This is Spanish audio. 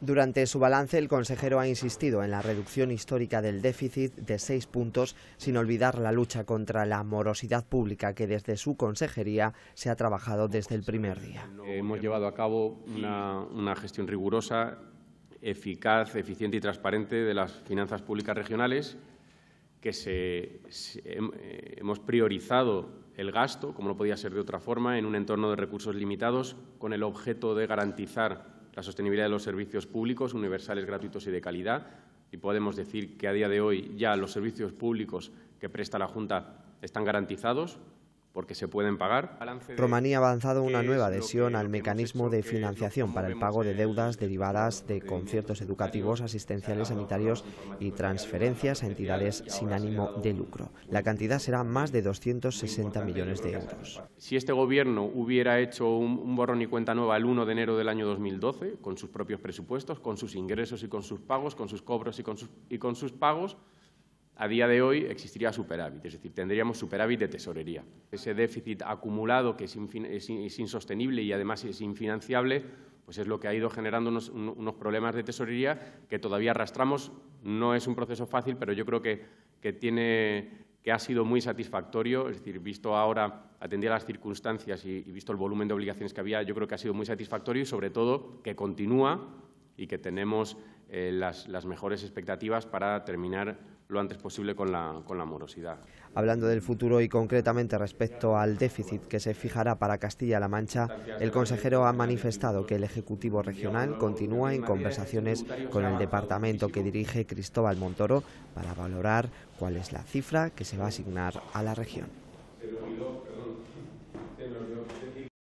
Durante su balance, el consejero ha insistido en la reducción histórica del déficit de seis puntos, sin olvidar la lucha contra la morosidad pública que desde su consejería se ha trabajado desde el primer día. Hemos llevado a cabo una, gestión rigurosa, eficaz, eficiente y transparente de las finanzas públicas regionales, que eh, hemos priorizado el gasto, como no podía ser de otra forma, en un entorno de recursos limitados, con el objeto de garantizar la sostenibilidad de los servicios públicos universales, gratuitos y de calidad. Y podemos decir que a día de hoy ya los servicios públicos que presta la Junta están garantizados porque se pueden pagar. Rumanía ha avanzado una nueva adhesión al mecanismo de financiación para el pago de deudas este derivadas de conciertos educativos, asistenciales sanitarios y transferencias a entidades sin ánimo de lucro. La cantidad será más de 260 millones de euros. Si este Gobierno hubiera hecho un, borrón y cuenta nueva el 1 de enero del año 2012, con sus propios presupuestos, con sus ingresos y con sus pagos, con sus cobros y con sus, y con sus pagos, a día de hoy existiría superávit, es decir, tendríamos superávit de tesorería. Ese déficit acumulado que es, insostenible y además es infinanciable, pues es lo que ha ido generando unos, problemas de tesorería que todavía arrastramos. No es un proceso fácil, pero yo creo que, ha sido muy satisfactorio, es decir, visto ahora, a las circunstancias y, visto el volumen de obligaciones que había, yo creo que ha sido muy satisfactorio y, sobre todo, que continúa y que tenemos eh, las mejores expectativas para terminar lo antes posible con la, con la morosidad. Hablando del futuro y concretamente respecto al déficit que se fijará para Castilla-La Mancha, el consejero ha manifestado que el Ejecutivo Regional continúa en conversaciones con el departamento que dirige Cristóbal Montoro para valorar cuál es la cifra que se va a asignar a la región.